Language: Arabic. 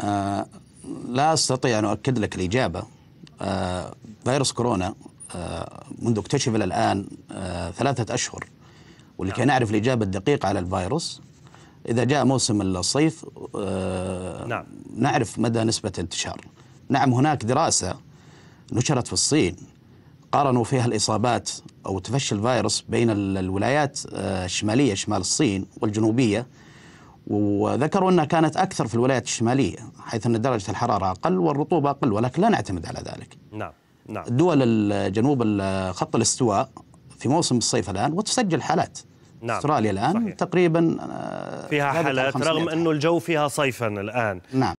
آه، لا استطيع ان اؤكد لك الاجابه آه، فيروس كورونا آه، منذ اكتشف الى الان ثلاثه اشهر ولكي نعم. نعرف الاجابه الدقيقه على الفيروس اذا جاء موسم الصيف نعم. نعرف مدى نسبه الانتشار نعم هناك دراسه نشرت في الصين قارنوا فيها الاصابات او تفشي الفيروس بين الولايات الشماليه شمال الصين والجنوبيه وذكروا أنها كانت أكثر في الولايات الشمالية حيث أن درجة الحرارة أقل والرطوبة أقل ولكن لا نعتمد على ذلك نعم نعم دول جنوب خط الاستواء في موسم الصيف الآن وتسجل حالات نعم. استراليا الان صحيح. تقريبا آه، فيها حالات رغم انه الجو فيها صيفا الان نعم